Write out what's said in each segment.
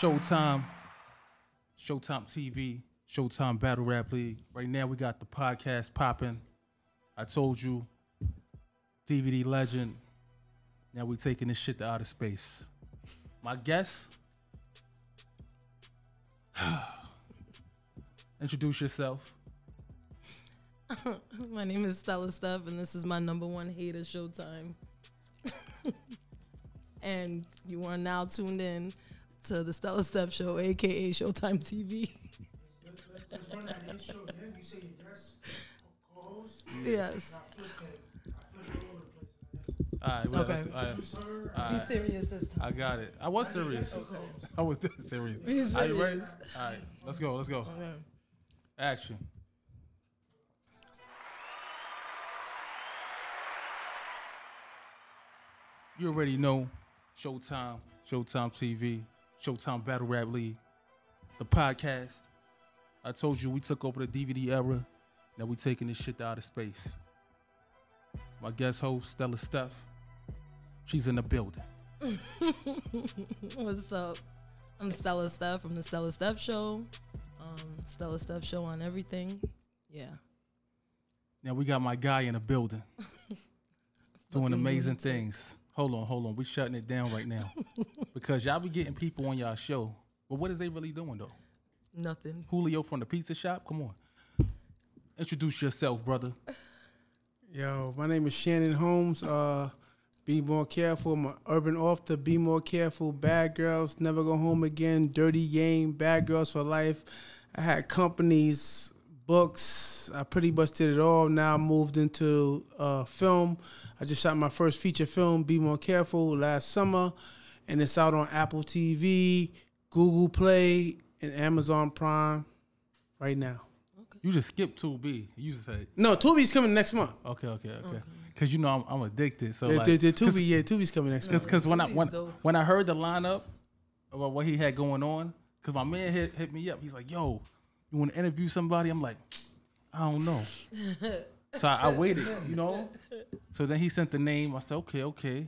Showtime, Showtime TV, Showtime Battle Rap League. Right now, we got the podcast popping. I told you, DVD legend. Now we taking this shit to outer space. My guest. Introduce yourself. my name is Stella Stuff, and this is my number one hater, Showtime. and you are now tuned in to the Stella Steph Show, aka Showtime TV. Yes. All right, okay. All right, all right. Be serious this time. I got it. I was serious. I was serious. Be serious. All right, let's go. Let's go. Okay. Action. You already know Showtime, Showtime TV. Showtime Battle Rap League, the podcast. I told you we took over the DVD era. Now we taking this shit to outer space. My guest host, Stella Steph, she's in the building. What's up? I'm Stella Steph from the Stella Steph Show. Um, Stella Steph Show on everything. Yeah. Now we got my guy in the building doing amazing things. Hold on, hold on. We shutting it down right now because y'all be getting people on y'all show. But what is they really doing though? Nothing. Julio from the pizza shop. Come on, introduce yourself, brother. Yo, my name is Shannon Holmes. Uh, be more careful. My urban author. Be more careful. Bad girls never go home again. Dirty game. Bad girls for life. I had companies books. I pretty much did it all. Now I moved into uh, film. I just shot my first feature film, Be More Careful, last summer, and it's out on Apple TV, Google Play, and Amazon Prime right now. Okay. You just skipped 2B. You just said no. 2B's coming next month. Okay, okay, okay. okay. Cause you know I'm, I'm addicted. So yeah, like, the, Tubi, yeah, Tubi's coming next. Cause, month. cause when I when, when I heard the lineup about what he had going on, cause my man hit hit me up. He's like, yo, you want to interview somebody? I'm like, I don't know. so I, I, waited, you know. So then he sent the name. I said, okay, okay.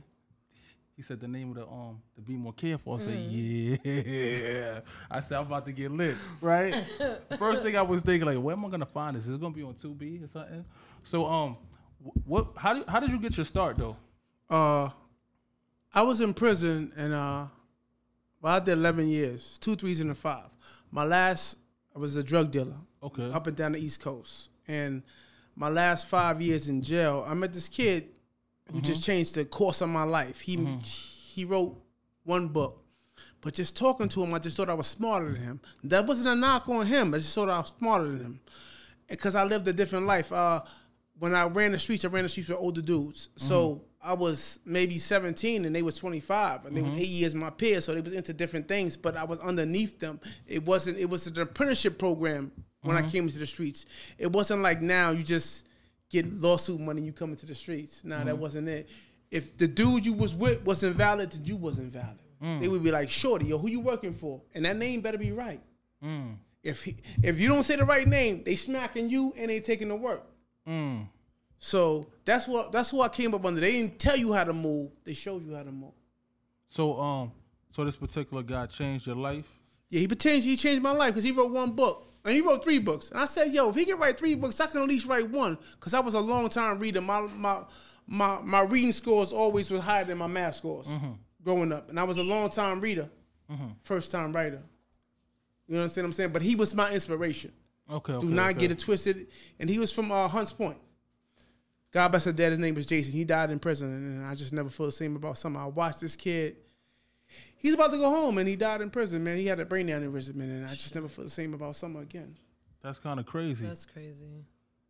He said the name of the um to be more careful. I said, mm. yeah. I said I'm about to get lit, right? First thing I was thinking like, where am I gonna find this? Is it gonna be on two B or something? So um, what? How do? how did you get your start though? Uh, I was in prison and uh, well I did eleven years, two threes and a five. My last I was a drug dealer. Okay. Up and down the East Coast. And my last five years in jail, I met this kid who mm-hmm. just changed the course of my life. He mm-hmm. he wrote one book. But just talking to him, I just thought I was smarter than him. That wasn't a knock on him. I just thought I was smarter than him. Because I lived a different life. Uh, when I ran the streets, I ran the streets with older dudes. So mm-hmm. I was maybe 17 and they was 25 and mm-hmm. they was mm-hmm. eight years my peers, so they was into different things, but I was underneath them. It wasn't it was an apprenticeship program when mm-hmm. I came into the streets. It wasn't like now you just get lawsuit money you come into the streets. Nah, mm-hmm. that wasn't it. If the dude you was with wasn't valid, then you wasn't valid. Mm. They would be like, Shorty, yo, who you working for? And that name better be right. Mm. If he, if you don't say the right name, they smacking you and they taking the work. Mm. So that's what that's what I came up under. They didn't tell you how to move. They showed you how to move. So um, so this particular guy changed your life. Yeah, he changed he changed my life because he wrote one book and he wrote three books. And I said, yo, if he can write three books, I can at least write one because I was a long time reader. My my my my reading scores always was higher than my math scores mm-hmm. growing up, and I was a long time reader, mm-hmm. first time writer. You know what I'm saying? But he was my inspiration. Okay. Do not okay. get it twisted. And he was from uh, Hunts Point. God bless his dad. His name was Jason. He died in prison, and I just never feel the same about something. I watched this kid. He's about to go home, and he died in prison. Man, he had a brain aneurysm, and I just Shit. never feel the same about summer again. That's kind of crazy. That's crazy.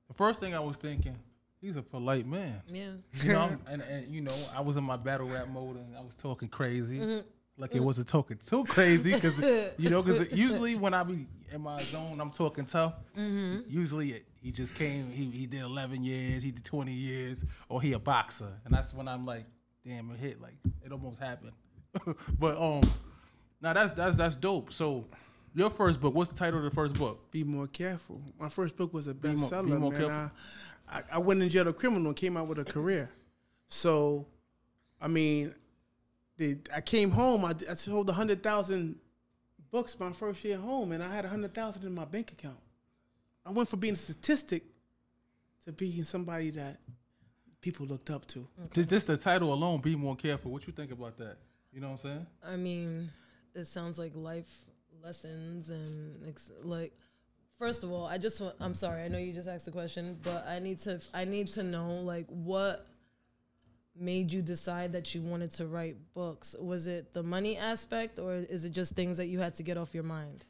The first thing I was thinking, he's a polite man. Yeah. You know, and, and you know, I was in my battle rap mode, and I was talking crazy. Mm-hmm like it wasn't talking too crazy because you know because usually when I be in my zone I'm talking tough. Mm-hmm. Usually it, he just came he he did 11 years he did 20 years or he a boxer and that's when I'm like damn it hit like it almost happened. but um now that's that's that's dope. So your first book what's the title of the first book? Be more careful. My first book was a bestseller. Be more, be more man. careful. I, I, I went in jail a criminal and came out with a career. So I mean they, I came home. I, I sold a hundred thousand books my first year home, and I had a hundred thousand in my bank account. I went from being a statistic to being somebody that people looked up to. Okay. Just the title alone, be more careful. What you think about that? You know what I'm saying? I mean, it sounds like life lessons and ex- like. First of all, I just want, I'm sorry. I know you just asked the question, but I need to I need to know like what made you decide that you wanted to write books? Was it the money aspect or is it just things that you had to get off your mind?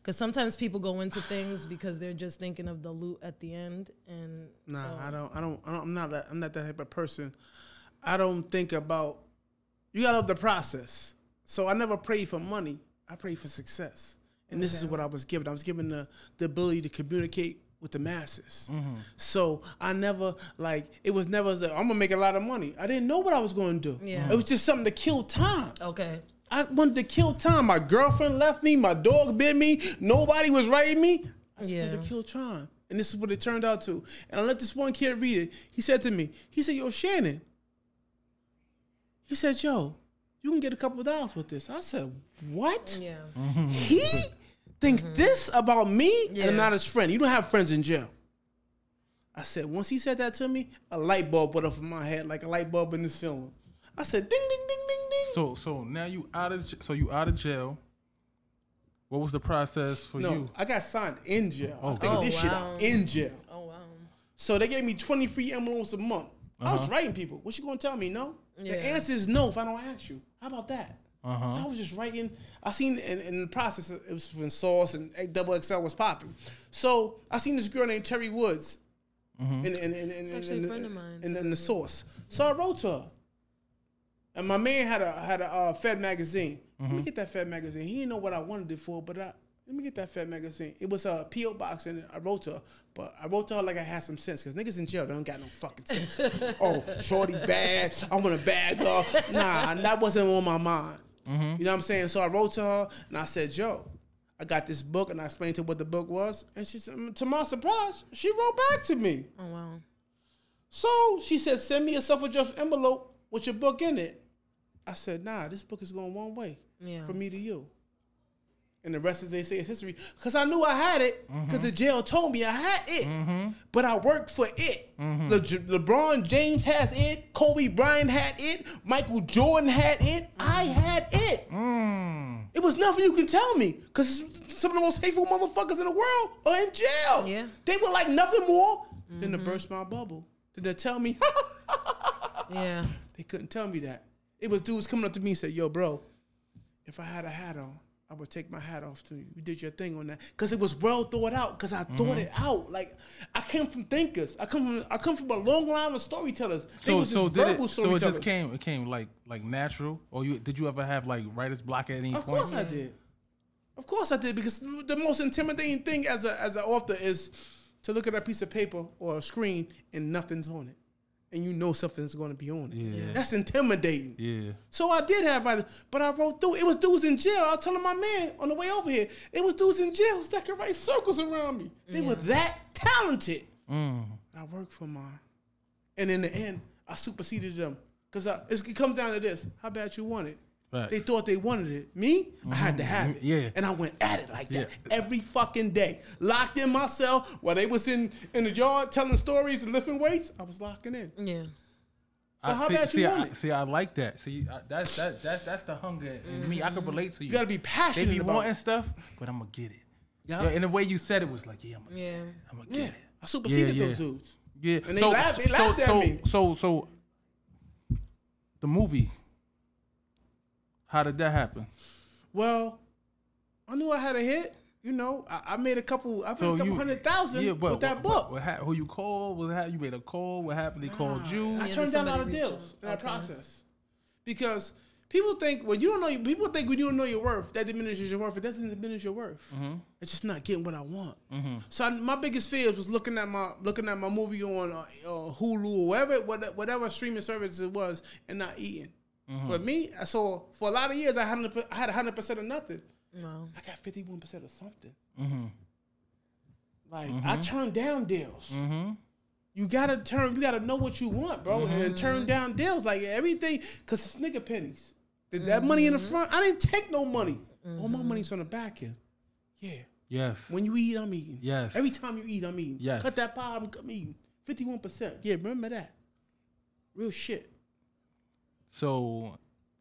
Because sometimes people go into things because they're just thinking of the loot at the end, and nah, um, I, don't, I don't, I don't, I'm not that, I'm not that type of person. I don't think about. You gotta love the process. So I never prayed for money. I prayed for success, and okay. this is what I was given. I was given the the ability to communicate with the masses. Mm-hmm. So I never like it was never like, I'm gonna make a lot of money. I didn't know what I was gonna do. Yeah. It was just something to kill time. Okay. I wanted to kill time. My girlfriend left me, my dog bit me, nobody was writing me. I just yeah. wanted to kill time. And this is what it turned out to. And I let this one kid read it. He said to me, he said, Yo, Shannon. He said, Yo, you can get a couple of dollars with this. I said, What? Yeah. he thinks mm-hmm. this about me yeah. and not his friend. You don't have friends in jail. I said, once he said that to me, a light bulb went off in my head, like a light bulb in the ceiling. I said, ding, ding, ding, ding, ding. So, so now you out of so you out of jail. What was the process for no, you? I got signed in jail. Oh, I figured oh, this wow. shit out oh, in jail. Oh wow! So they gave me twenty free envelopes a month. Uh-huh. I was uh-huh. writing people. What you gonna tell me? No. Yeah. The answer is no if I don't ask you. How about that? Uh-huh. So I was just writing. I seen in, in the process it was when Sauce and Double XL was popping. So I seen this girl named Terry Woods, mm-hmm. in, in the Source. So I wrote to her, and my man had a had a uh, Fed magazine. Mm-hmm. Let me mm-hmm. get that Fed magazine. He didn't know what I wanted it for, but I let me get that Fed magazine. It was a PO box, and I wrote to her, but I wrote to her like I had some sense, cause niggas in jail don't got no fucking sense. oh, shorty bad, I want a bad girl. Nah, that wasn't on my mind. Mm-hmm. You know what I'm saying? So I wrote to her and I said, "Joe, I got this book," and I explained to her what the book was, and she said, to my surprise, she wrote back to me. Oh wow! So she said, "Send me a self-addressed envelope with your book in it." I said, "Nah, this book is going one way yeah. from me to you." and the rest, as they say, is history. Because I knew I had it, because mm-hmm. the jail told me I had it. Mm-hmm. But I worked for it. Mm-hmm. Le- LeBron James has it. Kobe Bryant had it. Michael Jordan had it. I mm-hmm. had it. Mm. It was nothing you can tell me, because some of the most hateful motherfuckers in the world are in jail. Yeah. They were like nothing more than to mm-hmm. burst my bubble. Than to tell me. yeah. They couldn't tell me that. It was dudes coming up to me and said, "Yo, bro, if I had a hat on." I would take my hat off to you. You did your thing on that because it was well thought out. Because I mm -hmm. thought mm-hmm. it out. Like I came from thinkers. I come from I come from a long line of storytellers. So so did it, so it just came it came like like natural. Or you did you ever have like writer's block at any of point? Of course I did. Of course I did because the most intimidating thing as a as an author is to look at a piece of paper or a screen and nothing's on it and you know something's going to be on it. Yeah. That's intimidating. Yeah. So I did have writers, but I wrote through. It was dudes in jail. I was telling my man on the way over here, it was dudes in jail that could write circles around me. They yeah. were that talented. Mm. I worked for mine, and in the end, I superseded them because it comes down to this: how bad you want it, Facts. They thought they wanted it. Me, mm-hmm. I had to mm-hmm. have it. Yeah. And I went at it like that yeah. every fucking day. Locked in my cell while they was in in the yard telling stories and lifting weights. I was locking in. Yeah. So I, how see, bad see, you want I, it? See, I like that. See, I, that's that that's that's the hunger in mm-hmm. me. I can mm-hmm. relate to you. You gotta be passionate. They be wanting it. stuff, but I'm gonna get it. Yeah. yeah. And the way you said it was like, yeah, I'm gonna, yeah. I'm gonna get yeah. it. I superseded yeah, those dudes. Yeah. And they so, laughed, they so, laughed so, at me. So so the movie how did that happen? Well, I knew I had a hit. You know, I, I made a couple. I made so a couple you, hundred thousand yeah, but, with that book. But, who you called? What happened? you made a call? What happened? They called ah, you. I turned down a lot of deals in that okay. process because people think when well, you don't know people think when you don't know your worth that diminishes your worth it doesn't diminish your worth mm-hmm. it's just not getting what i want mm-hmm. so I, my biggest fears was looking at my looking at my movie on uh, uh, hulu or whatever whatever streaming service it was and not eating Mm-hmm. But me, so for a lot of years, I had I had 100 percent of nothing. No. I got 51 percent of something. Mm-hmm. Like I mm-hmm. turned down deals. Mm-hmm. You gotta turn. You gotta know what you want, bro, and mm-hmm. turn down deals. Like everything, cause it's nigga pennies. That, money in the front, I didn't take no money. All my money's on the back end. Yeah. Yes. When you eat, I'm eating. Yes. Every time you eat, I'm eating. Yes. Cut that pie, I'm, I'm eating. 51%. Yeah, remember that. Real shit. So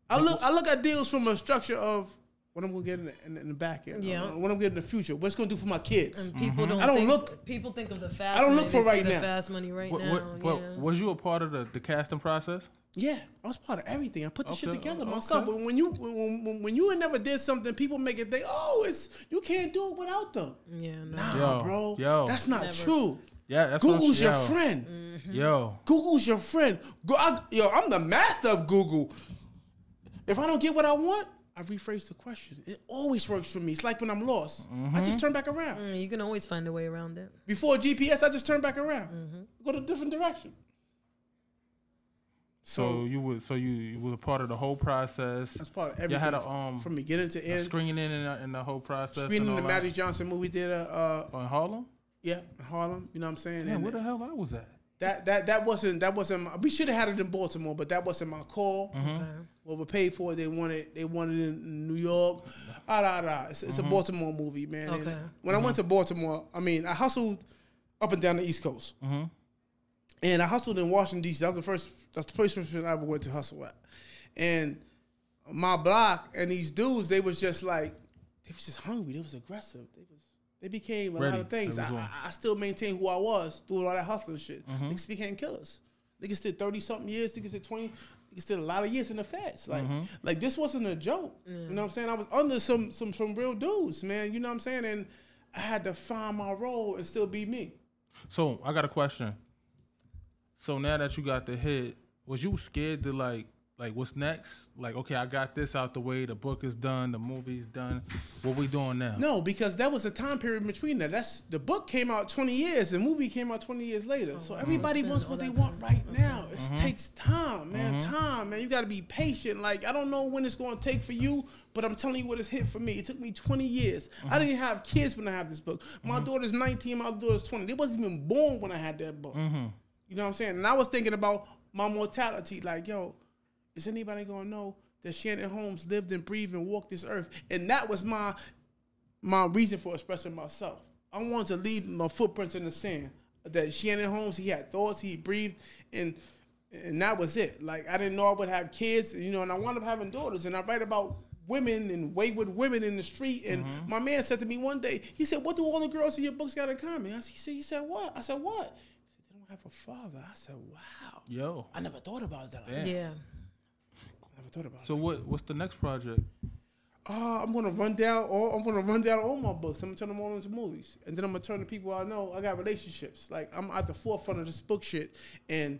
I look I look at deals from a structure of what I'm gonna get in the, in, in the back end. Yeah. What I'm gonna get in the future. What's gonna do for my kids? And people mm-hmm. don't. I don't think, look. People think of the fast. I don't look for right now. Fast money right what, now. Well, yeah. was you a part of the, the casting process? Yeah, I was part of everything. I put the okay. shit together okay. myself. But when you when, when, when you never did something, people make it think, oh, it's you can't do it without them. Yeah, no. nah, Yo, bro, Yo. that's not never. true. Yeah, Google's your yo. friend. Mm-hmm. Yo, Google's your friend. Go, I, yo, I'm the master of Google. If I don't get what I want, I rephrase the question. It always works for me. It's like when I'm lost, mm-hmm. I just mm-hmm. turn back around. Mm, you can always find a way around it. Before GPS, I just turn back around, mm-hmm. go to a different direction. So, so you were so you, you were part of the whole process. That's part of everything. You had a um from beginning to end screening in uh, and, the whole process. Screening the Magic Johnson movie did a, uh, in Harlem. Yeah, Harlem. You know what I'm saying? Yeah, and where the hell I was at? That that that wasn't that wasn't. My, we should have had it in Baltimore, but that wasn't my call. Mm-hmm. Okay. What we paid for, they wanted they wanted it in New York. Ah, da, da. It's, mm-hmm. a Baltimore movie, man. Okay. And when I went mm-hmm. to Baltimore, I mean, I hustled up and down the East Coast. Mm-hmm. And I hustled in Washington D.C. That was the first. That's the first person I ever went to hustle at. And my block and these dudes, they was just like, they was just hungry. They was aggressive. They was they became a Ready. lot of things. I, I, I, still maintain who I was through all that hustling shit. Mm-hmm. Niggas became killers. Niggas did thirty something years. Niggas did twenty. Niggas did a lot of years in the feds. Like, mm-hmm. like this wasn't a joke. Mm. You know what I'm saying? I was under some some some real dudes, man. You know what I'm saying? And I had to find my role and still be me. So I got a question. So now that you got the hit, was you scared to like like, what's next? Like, okay, I got this out the way. The book is done. The movie's done. What we doing now? No, because that was a time period between that. That's the book came out 20 years. The movie came out 20 years later. Oh, so everybody wants what they time. want right now. It mm-hmm. takes time, man. Mm-hmm. Time, man. You got to be patient. Like, I don't know when it's going to take for you, but I'm telling you what it's hit for me. It took me 20 years. Mm-hmm. I didn't have kids when I had this book. My mm-hmm. daughter's 19. My daughter's 20. They wasn't even born when I had that book. Mm-hmm. You know what I'm saying? And I was thinking about my mortality. Like, yo, is anybody gonna know that Shannon Holmes lived and breathed and walked this earth? And that was my my reason for expressing myself. I wanted to leave my footprints in the sand. That Shannon Holmes, he had thoughts, he breathed, and and that was it. Like I didn't know I would have kids, you know, and I wound up having daughters. And I write about women and wayward women in the street. And mm-hmm. my man said to me one day, he said, "What do all the girls in your books got in common?" I said, he said, "He said what?" I said, "What?" He said, "They don't have a father." I said, "Wow." Yo, I never thought about that. Like yeah thought about. So it. what? What's the next project? Uh, I'm gonna run down all. I'm gonna run down all my books. I'm gonna turn them all into movies, and then I'm gonna turn the people I know. I got relationships. Like I'm at the forefront of this book shit, and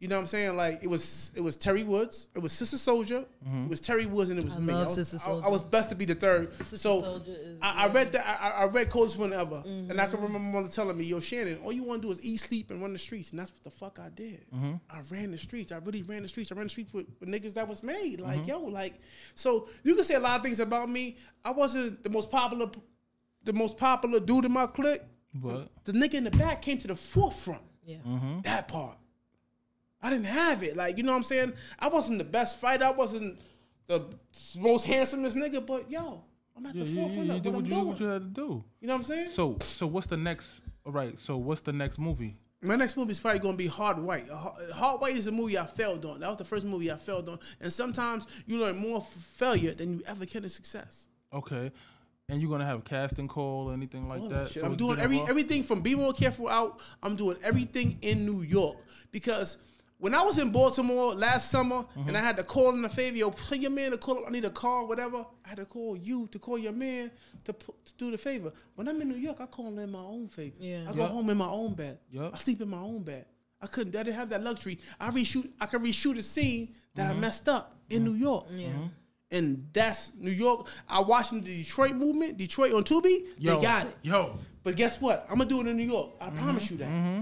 you know what I'm saying? Like it was it was Terry Woods, it was Sister Soldier, mm-hmm. it was Terry Woods, and it was I me. I was, I, I, was to be the third. Sister so I, I, read that I, read Coldest One Ever, mm-hmm. and I can mm-hmm. remember mother telling me, "Yo, Shannon, all you want to do is eat, sleep, and run the streets," and that's what the fuck I did. Mm-hmm. I ran the streets. I really ran the streets. I ran the streets with, with niggas that was made. Like mm-hmm. yo, like so you can say a lot of things about me. I wasn't the most popular, the most popular dude in my clique. But the, the nigga in the back came to the forefront. Yeah, mm-hmm. that part. I didn't have it. Like, you know what I'm saying? I wasn't the best fighter. I wasn't the most handsomest nigga, but yo, I'm at yeah, the yeah, forefront yeah, you of what, what I'm you, doing. What you had to do. You know what I'm saying? So, so what's the next? All right. So, what's the next movie? My next movie is probably gonna be Hard White. Hard White is a movie I failed on. That was the first movie I failed on. And sometimes you learn more failure than you ever can in success. Okay. And you're gonna have a casting call or anything like that. so I'm doing every everything from Be More Careful out. I'm doing everything in New York because when I was in Baltimore last summer mm-hmm. and I had to call in a favor, yo, your man to call, I need a car, whatever. I had to call you to call your man to, to do the favor. When I'm in New York, I call in my own favor. Yeah. I go yep. home in my own bed. Yep. I sleep in my own bed. I couldn't, I didn't have that luxury. I reshoot, I could reshoot a scene that mm-hmm. I messed up in New mm-hmm. York. Yeah. Mm-hmm. And that's New York. I watched the Detroit movement, Detroit on Tubi. Yo, they got it. Yo. But guess what? I'm gonna do it in New York. I mm-hmm, promise you that. Mm-hmm.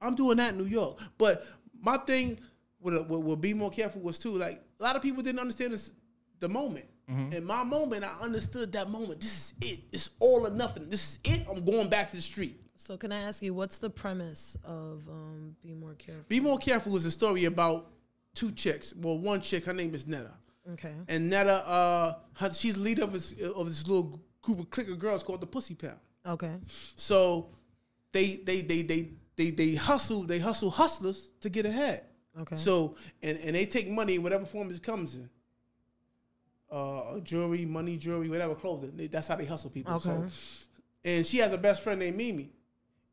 I'm doing that in New York. But my thing with with be more careful was too like a lot of people didn't understand this, the moment. Mm-hmm. In my moment, I understood that moment. This is it. It's all or nothing. This is it. I'm going back to the street. So can I ask you, what's the premise of um, Be More Careful? Be More Careful is a story about two chicks. Well, one chick, her name is Netta. Okay. And Netta, uh, her, she's leader of this, of this little group of clique of girls called the Pussy Pal. Okay. So they they they they they they hustle they hustle hustlers to get ahead. Okay. So and and they take money whatever form it comes in. Uh, jewelry, money, jewelry, whatever clothing. That's how they hustle people. Okay. So, and she has a best friend named Mimi,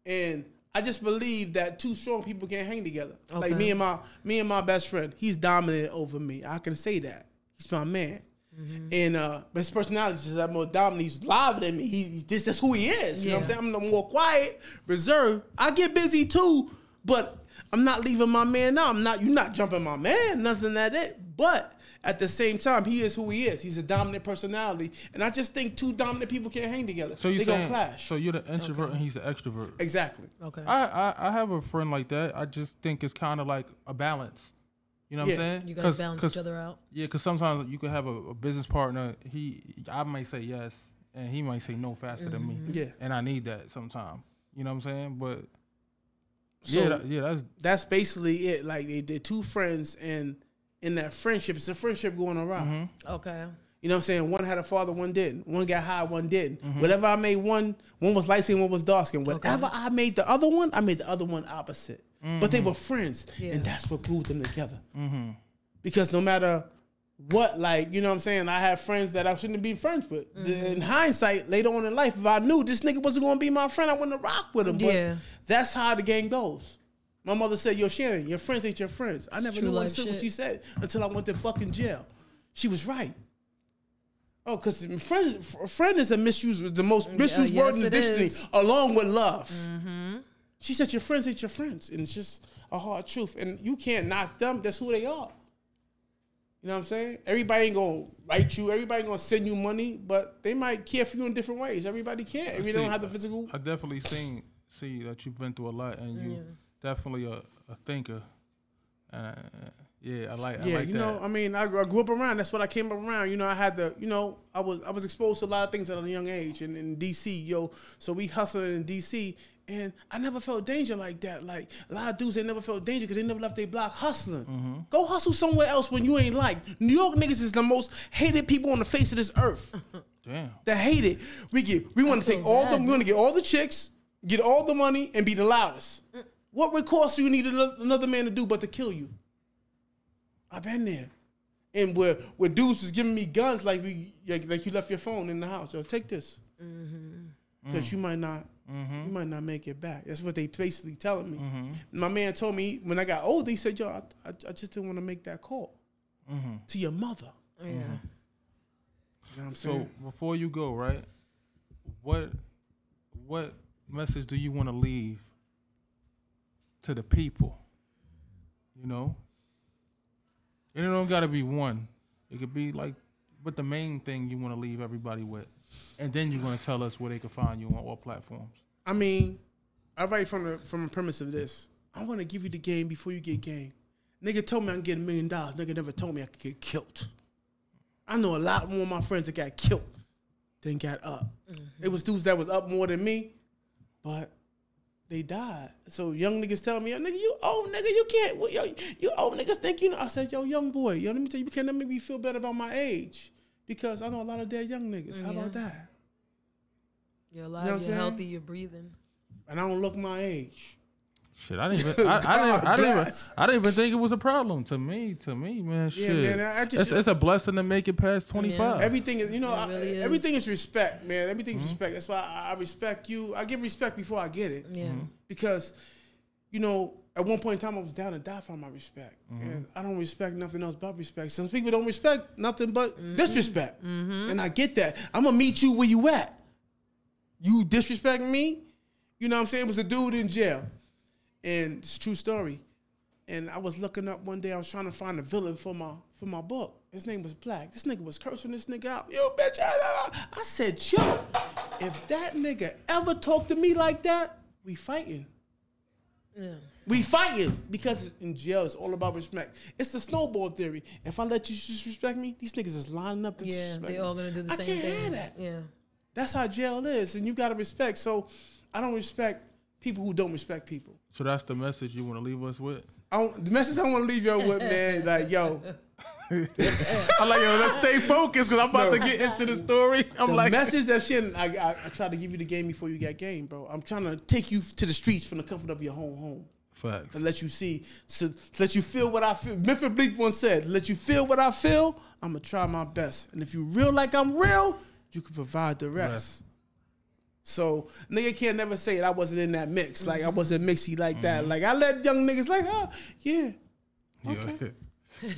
and I just believe that two strong people can't hang together. Okay. Like me and my me and my best friend, he's dominant over me. I can say that he's my man. Mm-hmm. And uh, his personality is that more dominant. He's lively than me. He this that's who he is. You yeah. know what I'm saying? I'm the more quiet, reserved. I get busy too, but I'm not leaving my man now. I'm not you're not jumping my man, nothing that it. But at the same time, he is who he is. He's a dominant personality, and I just think two dominant people can't hang together. So you're gonna clash. So you're the introvert okay. and he's the extrovert. Exactly. Okay. I, I I have a friend like that. I just think it's kind of like a balance. You know what yeah. I'm saying? You guys balance each other out. Yeah, because sometimes you could have a, a, business partner. He, I might say yes, and he might say no faster mm-hmm. than me. Mm-hmm. Yeah, and I need that sometimes. You know what I'm saying? But so yeah, that, yeah, that's that's basically it. Like they did two friends, and in that friendship, it's a friendship going around. Mm-hmm. Okay. You know what I'm saying? One had a father, one didn't. One got high, one didn't. Mm-hmm. Whatever I made one, one was light skin, one was dark skin. Whatever okay. I made the other one, I made the other one opposite. Mm-hmm. But they mm-hmm. were friends, yeah. and that's what glued them together. Mm-hmm. Because no matter what, like, you know what I'm saying? I have friends that I shouldn't be friends with. Mm-hmm. In hindsight, later on in life, if I knew this nigga wasn't gonna be my friend, I wouldn't have rocked with him. But that's how the game goes. My mother said, Yo, Shannon, your friends ain't your friends. I never knew understood what she said until I went to fucking jail. She was right. Oh, because friend, friend is a misuse, the most uh, misused yes, word in the dictionary, along with love. Mm-hmm. She said, Your friends ain't your friends. And it's just a hard truth. And you can't knock them. That's who they are. You know what I'm saying? Everybody ain't gonna write you. Everybody gonna send you money, but they might care for you in different ways. Everybody can. Everybody don't have the physical, I definitely seen see that you've been through a lot, and you yeah. definitely a, a thinker. Uh, yeah, I like. Yeah, I like you that. know, I mean, I, I, grew up around. That's what I came around. You know, I had to. You know, I was I was exposed to a lot of things at a young age, and in DC, yo. So we hustling in DC, and I never felt danger like that. Like a lot of dudes, they never felt danger because they never left their block hustling. Mm-hmm. Go hustle somewhere else when you ain't like. New York niggas is the most hated people on the face of this earth. Damn. They hate it. We get. We want to take all bad. the. We want to get all the chicks, get all the money, and be the loudest. What recourse do you need another man to do but to kill you? I've been there, and where where dudes was giving me guns like we like, like you left your phone in the house. Yo, take this. Mm-hmm because mm. Mm-hmm. you might not mm-hmm. you might not make it back. That's what they basically telling me. Mm-hmm. My man told me when I got old, he said, "Yo, I, I, I just didn't want to make that call mm-hmm. to your mother." Yeah. Mm-hmm. You know I'm so before you go, right? What what message do you want to leave to the people? You know, and it don't got to be one. It could be like, but the main thing you want to leave everybody with. And then you're going to tell us where they can find you on all platforms. I mean, I write from the from the premise of this. I want to give you the game before you get game. Nigga told me I can get a million dollars. Nigga never told me I could get killed. I know a lot more of my friends that got killed than got up. Mm-hmm. It was dudes that was up more than me, but they died. So young niggas tell me, yo, nigga, you old nigga, you can't, yo, you old niggas think you know. I said, yo, young boy, yo, let me tell you, you can't let me feel better about my age because I know a lot of dead young niggas. How yeah. about that? You're alive, you know you're healthy, you're breathing. And I don't look my age. Shit, I didn't even I, I, didn't, I, didn't even, I didn't even think it was a problem to me. To me, man, shit. Yeah, man, I just, it's, it's a blessing to make it past twenty five. Yeah. Everything is, you know, I, is. everything is respect, man. Everything mm-hmm. is respect. That's why I, respect you. I give respect before I get it. Yeah. Mm-hmm. Because, you know, at one point in time, I was down to die for my respect. Mm-hmm. And I don't respect nothing else but respect. Some people don't respect nothing but mm-hmm. disrespect. Mm-hmm. And I get that. I'm going to meet you where you at. You disrespect me? You know what I'm saying? It was a dude in jail. And it's true story. And I was looking up one day, I was trying to find a villain for my for my book. His name was Black. This nigga was cursing this nigga out. Yo, bitch. Ah, ah, ah. I said, yo, if that nigga ever talked to me like that, we fighting. Yeah. We fight you because in jail it's all about respect. It's the snowball theory. If I let you disrespect me, these niggas is lining up to yeah, disrespect me. Yeah, they all gonna do the I same thing. I can't that. Yeah, that's how jail is, and you gotta respect. So I don't respect people who don't respect people. So that's the message you want to leave us with. I don't, the message I want to leave y'all with, man. like yo, I'm like, yo, let's stay focused because I'm about to get into the story. I'm the like, message that shit. I, I, I tried to give you the game before you got game, bro. I'm trying to take you to the streets from the comfort of your home home. Facts. And let you see, so let you feel what I feel. Memphis Bleak once said, "Let you feel what I feel. I'm gonna try my best, and if you real like I'm real, you can provide the rest." Yes. So nigga can't never say it. I wasn't in that mix. Like I mm-hmm. wasn't mixy like mm -hmm. that. Mm-hmm. Like I let young niggas like, oh yeah, okay. Yeah, okay.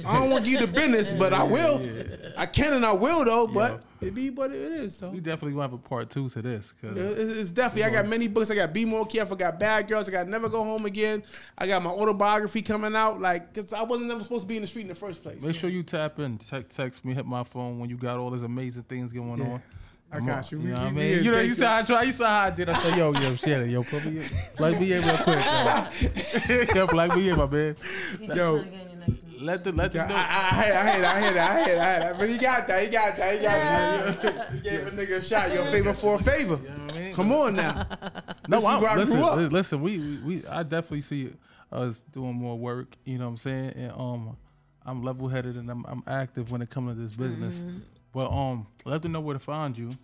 I don't want to give you the business, but I will. Yeah. I can and I will though. But yeah. it be what it is though. We definitely gonna have a part two to this. Cause it's, definitely. I got many books. I got Be More Careful. I got Bad Girls. I got Never Go Home Again. I got my autobiography coming out. Like, cause I wasn't ever supposed to be in the street in the first place. Make sure you tap in, te- text me, hit my phone when you got all these amazing things going yeah. on. I got you. You know what I mean? You, know, you saw I tried. You saw how I did. I said, yo, yo, shit, yo, put me in. Plug me in real quick. yo, like me in, my man. Yo next Let the let the. I, I, I hate I hate I hate I hate But he got that. He got that. He got yeah. that. gave a nigga a shot. Your favor for a favor. You know I mean? Come on now. no, this I, where listen, I grew up. Listen, we, we we I definitely see us doing more work. You know what I'm saying? And um, I'm level headed and I'm I'm active when it comes to this business. Mm-hmm. But um, let them know where to find you.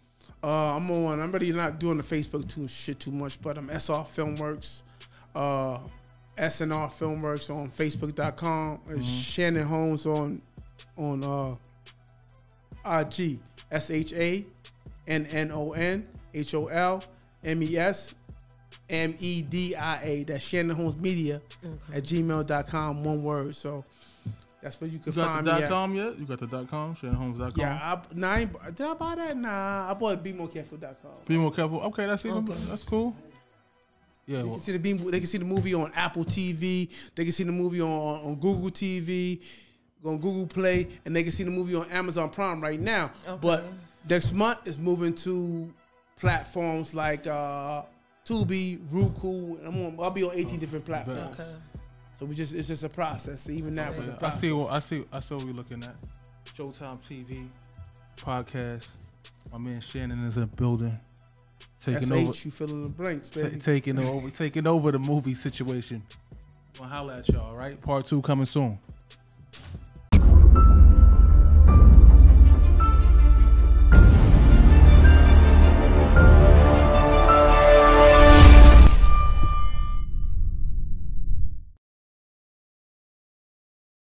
Uh, I'm on. I'm really not doing the Facebook too shit too much, but I'm SR Filmworks. Uh, SNR Filmworks on Facebook.com and mm-hmm. Shannon Holmes on on uh, IG S H A N N O N H O L M E S M E D I A. That's Shannon Holmes Media okay. at gmail.com. One word. So that's where you can you got the dot com yet? You got the dot com, ShannonHolmes.com? Yeah, I, nah, I did I buy that? Nah, I bought BeMoreCareful.com. Be More Careful. Okay, that's it. Okay. That's cool. Yeah, well, they can see the beam, they can see the movie on Apple TV. They can see the movie on, on Google TV, on Google Play, and they can see the movie on Amazon Prime right now. Okay. But next month is moving to platforms like uh, Tubi, Roku. I'm on, I'll be on 18 oh, different platforms. Okay. So we just it's just a process. Even that was a process. I see what I see. I see what we're looking at. Showtime TV, podcast. My man Shannon is in the building taking over. You fill in the blanks, baby. taking over, taking over the movie situation. We'll holler at y'all. Right, part two coming soon.